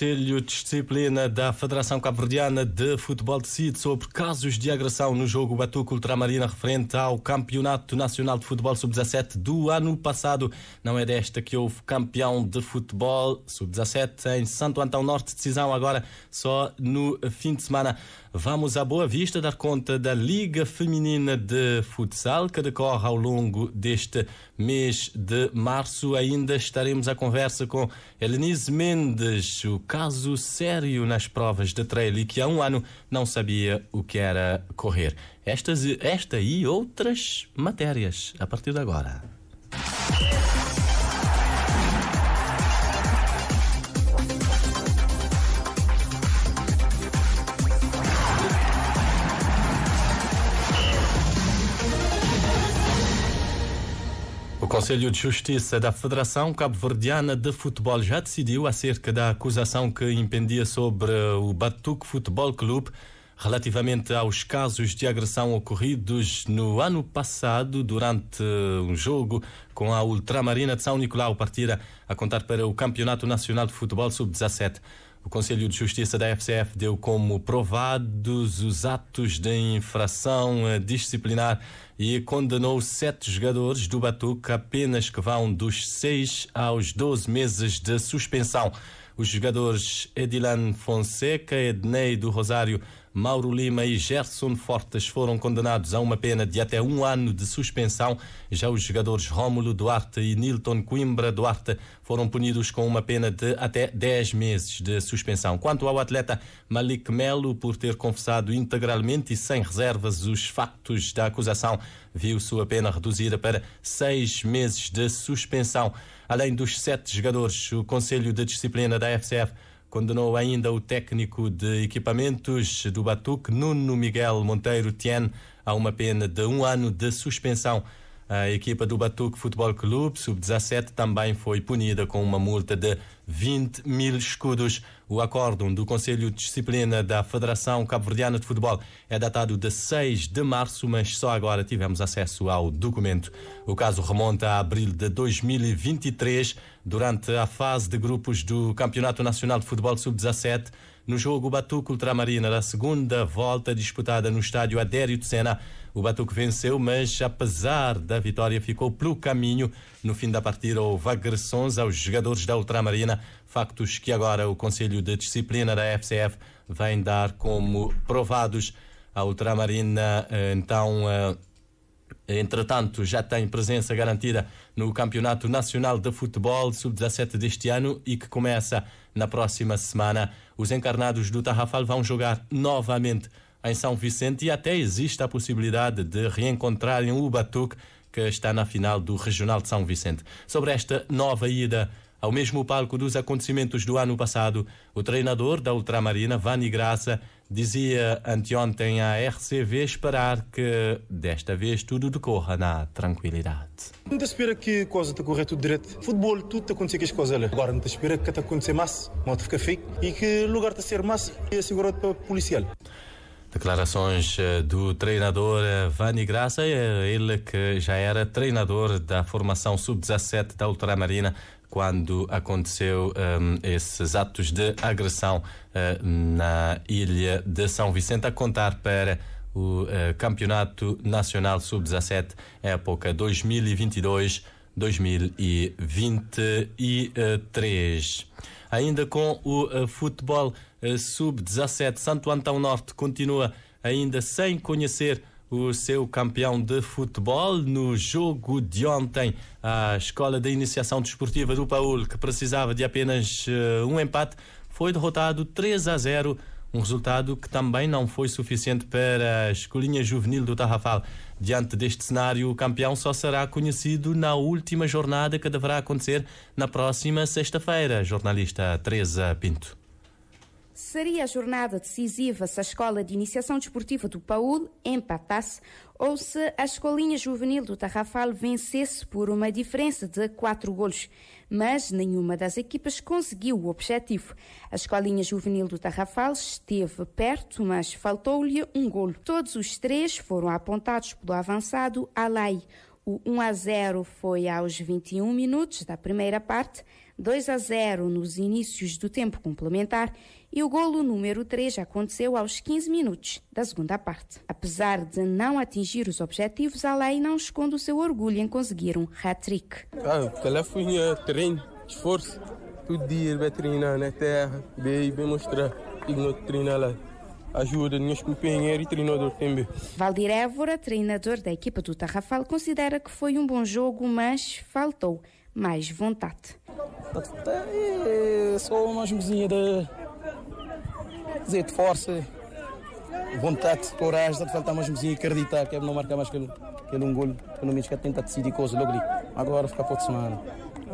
Conselho de Disciplina da Federação Cabo-Verdiana de Futebol decide sobre casos de agressão no jogo Batuco Ultramarina referente ao Campeonato Nacional de Futebol Sub-17 do ano passado. Não é desta que houve campeão de futebol Sub-17 em Santo Antão Norte. Decisão agora só no fim de semana. Vamos à boa vista dar conta da Liga Feminina de Futsal, que decorre ao longo deste mês de março. Ainda estaremos à conversa com Helenise Mendes, o caso sério nas provas de trail e que há um ano não sabia o que era correr. Estas, esta e outras matérias a partir de agora. Conselho de Justiça da Federação Cabo-Verdiana de Futebol já decidiu acerca da acusação que impendia sobre o Batuque Futebol Clube relativamente aos casos de agressão ocorridos no ano passado durante um jogo com a Ultramarina de São Nicolau, partida a contar para o Campeonato Nacional de Futebol Sub-17. O Conselho de Justiça da FCF deu como provados os atos de infração disciplinar e condenou sete jogadores do Batuque apenas que vão dos seis aos doze meses de suspensão. Os jogadores Edilan Fonseca, Ednei do Rosário Mauro Lima e Gerson Fortes foram condenados a uma pena de até um ano de suspensão. Já os jogadores Rômulo Duarte e Nilton Coimbra Duarte foram punidos com uma pena de até 10 meses de suspensão. Quanto ao atleta Malik Melo, por ter confessado integralmente e sem reservas os factos da acusação, viu sua pena reduzida para seis meses de suspensão. Além dos sete jogadores, o Conselho de Disciplina da FCF condenou ainda o técnico de equipamentos do Batuque, Nuno Miguel Monteiro Tien, a uma pena de um ano de suspensão. A equipa do Batuque Futebol Clube, sub-17, também foi punida com uma multa de 20 mil escudos. O acórdão do Conselho de Disciplina da Federação Cabo-Verdiana de Futebol é datado de 6 de março, mas só agora tivemos acesso ao documento. O caso remonta a abril de 2023, durante a fase de grupos do Campeonato Nacional de Futebol Sub-17, no jogo Batuco Ultramarina da segunda volta disputada no estádio Adério de Sena. O Batuco venceu, mas apesar da vitória ficou pelo caminho. No fim da partida houve agressões aos jogadores da Ultramarina factos que agora o Conselho de Disciplina da FCF vem dar como provados. A Ultramarina, eh, então, eh, entretanto, já tem presença garantida no Campeonato Nacional de Futebol Sub-17 deste ano e que começa na próxima semana. Os encarnados do Tarrafal vão jogar novamente em São Vicente e até existe a possibilidade de reencontrarem o Batuque que está na final do Regional de São Vicente. Sobre esta nova ida ao mesmo palco dos acontecimentos do ano passado, o treinador da Ultramarina, Vani Graça, dizia anteontem à RCV esperar que desta vez tudo decorra na tranquilidade. Não te espera que coisa te corra tudo direito. Futebol, tudo te acontecer com as coisas. Agora não te espera que te acontecer mais, moto fica feio e que lugar te ser mais e é assegurado para policial. Declarações eh, do treinador eh, Vani Graça, eh, ele que já era treinador da formação sub-17 da Ultramarina quando aconteceu um, esses atos de agressão uh, na ilha de São Vicente, a contar para o uh, Campeonato Nacional Sub-17, época 2022. 2023. Ainda com o uh, futebol uh, eh, sub-17, Santo Antão Norte continua ainda sem conhecer o seu campeão de futebol no jogo de ontem. A Escola de Iniciação Desportiva do Paulo, que precisava de apenas uh, um empate, foi derrotado 3 a 0 um resultado que também não foi suficiente para a escolinha juvenil do Tarrafal. Diante deste cenário, o campeão só será conhecido na última jornada que deverá acontecer na próxima sexta-feira, jornalista Teresa Pinto. Seria a jornada decisiva se a Escola de Iniciação Desportiva do Paul empatasse ou se a Escolinha Juvenil do Tarrafal vencesse por uma diferença de quatro golos. Mas nenhuma das equipas conseguiu o objetivo. A Escolinha Juvenil do Tarrafal esteve perto, mas faltou-lhe um golo. Todos os três foram apontados pelo avançado Alai. O 1 a 0 foi aos 21 minutos da primeira parte 2 a 0 nos inícios do tempo complementar e o golo número 3 aconteceu aos 15 minutos da segunda parte. Apesar de não atingir os objetivos, a lei não esconde o seu orgulho em conseguir um hat-trick. Ah, ela foi treino, esforço, todo dia vai treinar na terra, bem, bem mostrar e não treinar lá ajuda meus companheiros e treinador também. Valdir Évora, treinador da equipa do Tarrafal, considera que foi um bom jogo, mas faltou mais vontade. É só uma cozinha de, dizer, de força, vontade, coragem, está faltar mais cozinha acreditar que não é marcar mais que aquele um gol, pelo menos que tentar decidir coisa logo ali. Agora fica para outra semana,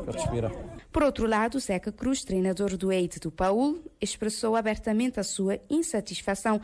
para respirar. Por outro lado, Zeca Cruz, treinador do Eite do Paul, expressou abertamente a sua insatisfação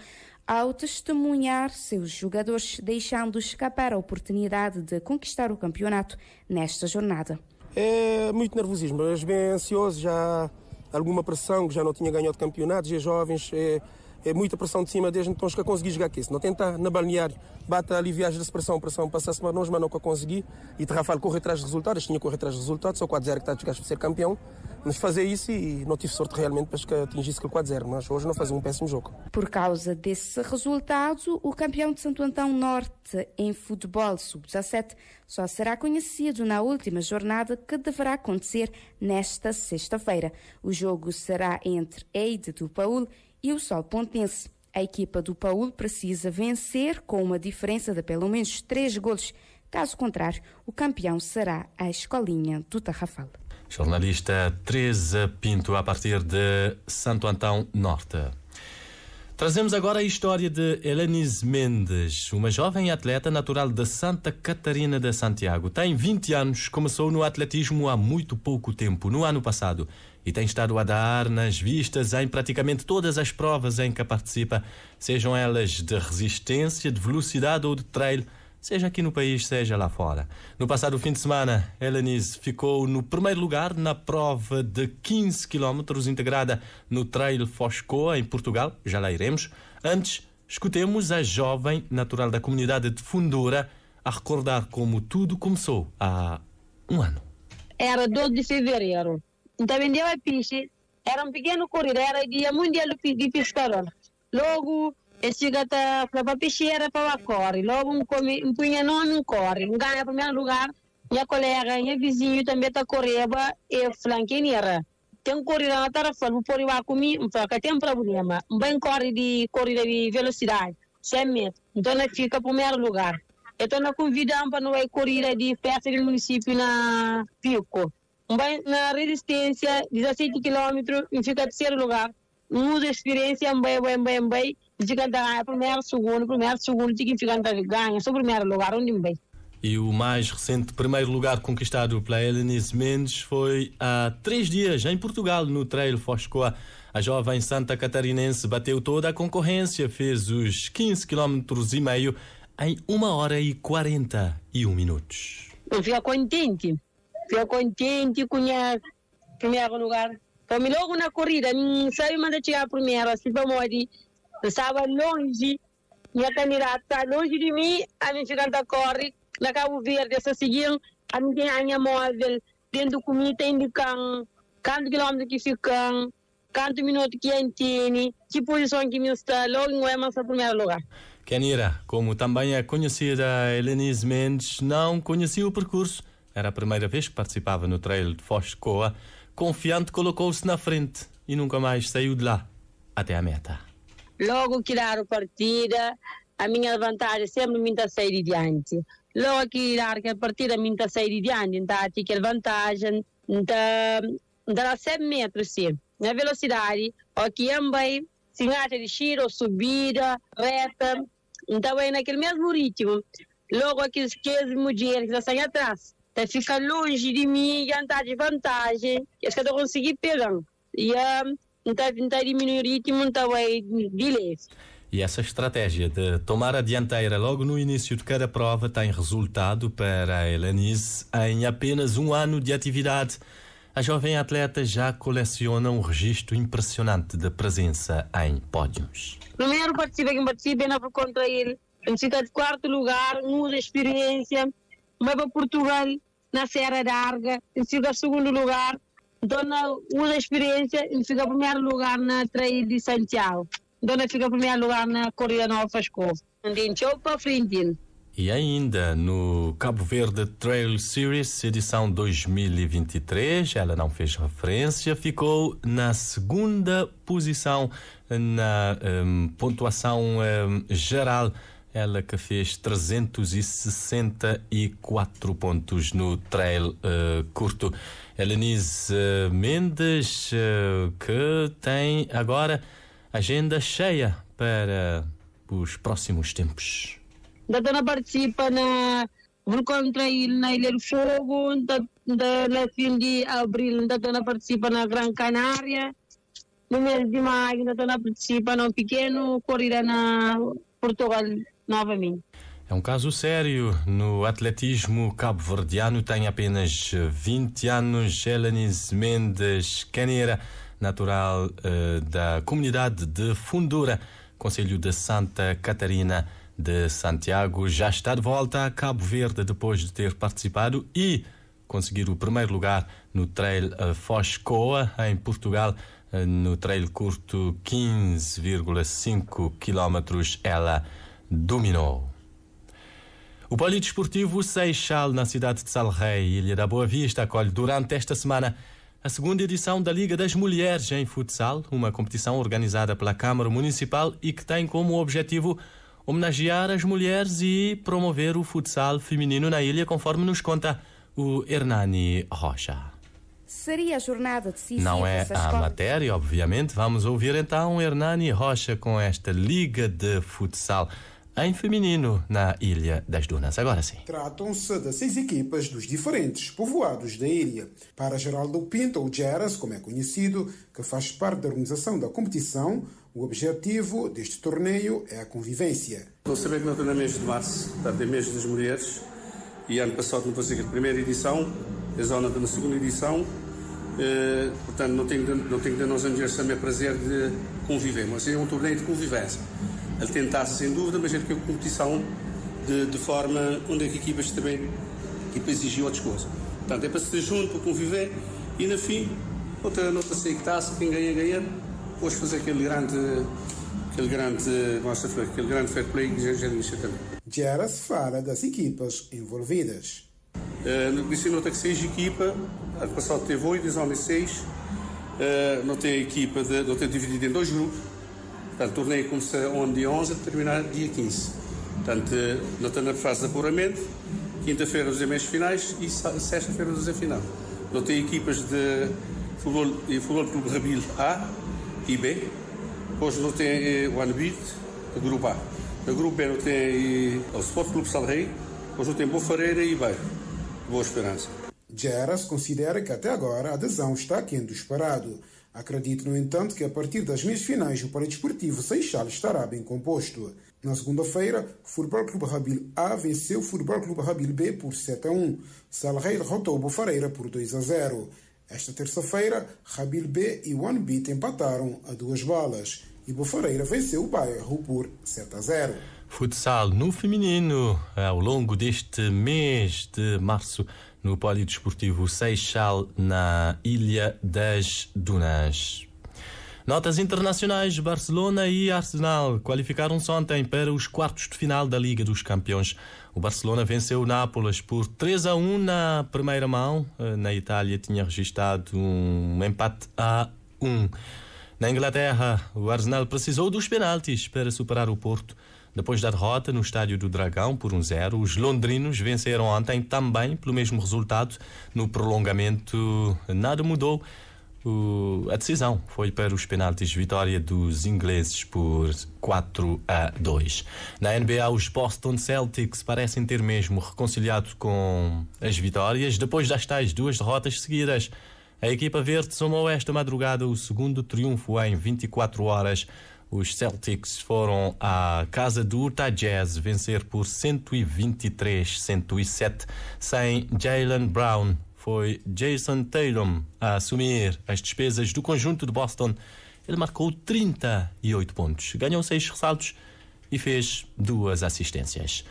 ao testemunhar seus jogadores deixando escapar a oportunidade de conquistar o campeonato nesta jornada. É muito nervosismo, mas bem ansioso, já alguma pressão que já não tinha ganhado campeonatos, e jovens. É, é muita pressão de cima desde então que consegui jogar aqui. Se não tentar na balneário, bata ali viagem de pressão, pressão para a semana, nós mas não consegui. E Rafael corre atrás dos resultados, tinha correr atrás dos resultados, só 4-0 que está a jogar para ser campeão. Mas fazer isso e não tive sorte realmente para que atingisse aquele 4-0, mas hoje não fazia um péssimo jogo. Por causa desse resultado, o campeão de Santo Antão Norte em futebol sub-17 só será conhecido na última jornada que deverá acontecer nesta sexta-feira. O jogo será entre Eide do Paul e o Sol Pontense. A equipa do Paulo precisa vencer com uma diferença de pelo menos três golos. Caso contrário, o campeão será a escolinha do Tarrafal. Jornalista Teresa Pinto, a partir de Santo Antão Norte. Trazemos agora a história de Helenis Mendes, uma jovem atleta natural de Santa Catarina de Santiago. Tem 20 anos, começou no atletismo há muito pouco tempo, no ano passado e tem estado a dar nas vistas em praticamente todas as provas em que participa, sejam elas de resistência, de velocidade ou de trail, seja aqui no país, seja lá fora. No passado fim de semana, Elenise ficou no primeiro lugar na prova de 15 km integrada no Trail Foscoa, em Portugal, já lá iremos. Antes, escutemos a jovem natural da comunidade de Fundura a recordar como tudo começou há um ano. Era 12 de fevereiro então vendeu peixe, era um pequeno correr, era dia mundial de pescador. Logo, esse gata para peixe era para corre. Logo, um, come, um punha nome, um corre. Um ganha primeiro lugar. Minha colega, minha vizinho também está correba e flanqueira. Tem um corrida na tarefa, vou pôr lá comigo, tem um problema. Um bem corre de corrida de velocidade, sem medo. Então, ela fica primeiro lugar. Então, nós convidamos para não corrida de festa do município na Pico. Mas na resistência, 17 quilômetros, e fica terceiro lugar. Muda experiência, bem, bem, bem, bem. Fica da primeiro, segundo, primeiro, segundo, e fica ganha. Sou primeiro lugar, onde bem. E o mais recente primeiro lugar conquistado pela Helenice Mendes foi há três dias em Portugal, no Trail Foscoa. A jovem santa catarinense bateu toda a concorrência, fez os 15 km e meio em 1 hora e 41 minutos. Eu fico contente. Yo contente con el lugar. Para mí luego una corrida, sabe manda llegar primero, así vamos a ir. Estaba longe, minha candidata longe de mim, a minha chegada corre, na Cabo Verde, essa seguiam, a minha tem a minha móvel, dentro do comida indicam, quanto quilômetro que ficam, quanto minuto que entende, que posição que me está, logo em nosso primeiro lugar. Canira, como também é conhecida Helenise Mendes, não conhecia o percurso era a primeira vez que participava no trail de Foscoa. Confiante, colocou-se na frente e nunca mais saiu de lá até a meta. Logo que a partida, a minha vantagem sempre me sair diante. Logo então, que tirar a partida me sair diante, então tinha então, vantagem da da 7 metros sim. Na velocidade, o que se engaja de giro, subida, reta, então é naquele mesmo ritmo. Logo aqueles 15 mulheres que estão atrás, até ficar longe de mim e andar tá de vantagem. E as cada conseguir pegar. E ah, não está tá a diminuir o ritmo, não está de leve. E essa estratégia de tomar a dianteira logo no início de cada prova tem resultado para a Elenise em apenas um ano de atividade. A jovem atleta já coleciona um registro impressionante de presença em pódios. Primeiro participei, quem participei é não por contra ele. Em de quarto lugar, muita experiência leva Portugal na Serra Larga e fica segundo lugar. Dona usa experiência e fica primeiro lugar na Trail de Santiago. Dona fica primeiro lugar na Corrida Nova Escova. Andinchou para Frindin. E ainda no Cabo Verde Trail Series edição 2023, ela não fez referência, ficou na segunda posição na um, pontuação um, geral ela que fez 364 pontos no trail uh, curto. Elenise eh, Mendes, uh, que tem agora agenda cheia para os próximos tempos. Da participa na contra Trail, na Ilha do Fogo, da, no fim de abril, da participa na Gran Canária, no mês de maio, da participa no pequeno corrida na Portugal novamente. É um caso sério no atletismo cabo-verdiano. Tem apenas 20 anos. Helenis Mendes Caneira, natural uh, da comunidade de Fundura, Conselho de Santa Catarina de Santiago, já está de volta a Cabo Verde depois de ter participado e conseguir o primeiro lugar no Trail eh, Foscoa, em Portugal. Eh, no trail curto 15,5 quilómetros, ela dominou. O Polidesportivo Seixal, na cidade de Salrei, Ilha da Boa Vista, acolhe durante esta semana a segunda edição da Liga das Mulheres em Futsal, uma competição organizada pela Câmara Municipal e que tem como objetivo homenagear as mulheres e promover o futsal feminino na ilha, conforme nos conta o Hernani Rocha. Seria a jornada decisiva. Não é a matéria, obviamente. Vamos ouvir então Hernani Rocha com esta Liga de Futsal em feminino na Ilha das Dunas. Agora sim. Tratam-se das seis equipas dos diferentes povoados da ilha. Para Geraldo Pinto, ou Geras, como é conhecido, que faz parte da organização da competição, o objetivo deste torneio é a convivência. Você saber que não no mês de março, portanto, é mês das mulheres, e ano passado não consegui a primeira edição, a zona na segunda edição, eh, portanto, não tenho, de, não tenho de nós mulheres também prazer de convivermos mas é um torneio de convivência ele tentasse sem dúvida, mas ele é a competição de, de, forma onde é que equipas também equipa tipo, exigiam outras coisas. Portanto, é para ser junto, para conviver e na fim, outra nota sei que se quem ganha, ganha. Hoje fazer aquele grande, aquele grande, aquele grande fair play que já, já também. Já se fala das equipas envolvidas. Uh, disse nota que seis equipa, ano passado teve oito, homens seis. Uh, não tem a equipa, de, não tem dividido em dois grupos Portanto, o torneio começa ontem dia 11 a terminar dia 15. Portanto, nós estamos na fase de apuramento, quinta-feira os meios finais e sexta-feira os final. Não tem equipas de futebol, de futebol Clube Rabil A e B, depois não tem eh, o Anbit, o Grupo A. No Grupo B não tem eh, o Sport Clube Salrei, Rei, depois nós temos Bofareira e Bairro. Boa Esperança. Geras considera que até agora a adesão está aquém do esperado Acredito, no entanto, que a partir das meias finais o Paradesportivo Seixal estará bem composto. Na segunda-feira, o Futebol Clube Rabil A venceu o Futebol Clube Rabil B por 7 a 1. Salrei derrotou o Bofareira por 2 a 0. Esta terça-feira, Rabil B e One Beat empataram a duas balas e Bofareira venceu o bairro por 7 a 0. Futsal no feminino, ao longo deste mês de março, no Polidesportivo Seixal, na Ilha das Dunas. Notas internacionais: Barcelona e Arsenal qualificaram-se ontem para os quartos de final da Liga dos Campeões. O Barcelona venceu o Nápoles por 3 a 1 na primeira mão. Eh, na Itália tinha registado um empate a 1. Na Inglaterra, o Arsenal precisou dos penaltis para superar o Porto. Depois da derrota no Estádio do Dragão por 1-0, um os londrinos venceram ontem também pelo mesmo resultado. No prolongamento, nada mudou. O, a decisão foi para os penaltis, vitória dos ingleses por 4 a 2. Na NBA, os Boston Celtics parecem ter mesmo reconciliado com as vitórias depois das tais duas derrotas seguidas. A equipa verde somou esta madrugada o segundo triunfo em 24 horas os Celtics foram à casa do Utah Jazz vencer por 123-107 sem Jalen Brown. Foi Jason Tatum a assumir as despesas do conjunto de Boston. Ele marcou 38 pontos, ganhou 6 ressaltos e fez duas assistências.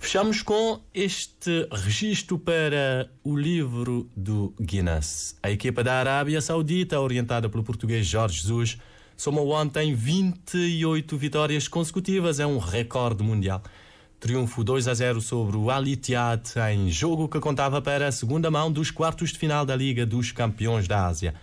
Fechamos com este registro para o livro do Guinness. A equipa da Arábia Saudita, orientada pelo português Jorge Jesus, Somou ontem 28 vitórias consecutivas, é um recorde mundial. Triunfo 2 a 0 sobre o Al Ittihad em jogo que contava para a segunda mão dos quartos de final da Liga dos Campeões da Ásia.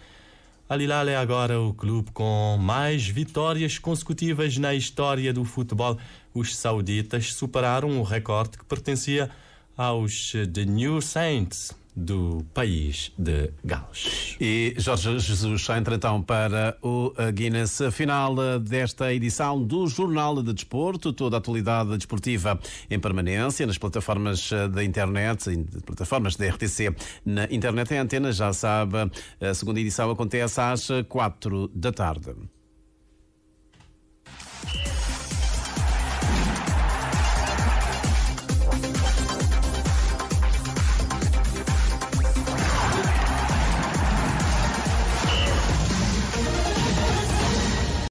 Al Hilal é agora o clube com mais vitórias consecutivas na história do futebol. Os sauditas superaram o recorde que pertencia aos The New Saints, do país de Gales. E Jorge Jesus entra então para o Guinness final desta edição do Jornal de Desporto, toda a atualidade desportiva em permanência nas plataformas eh, da internet, plataformas da RTC na internet em antena, já sabe, a segunda edição acontece às quatro da tarde.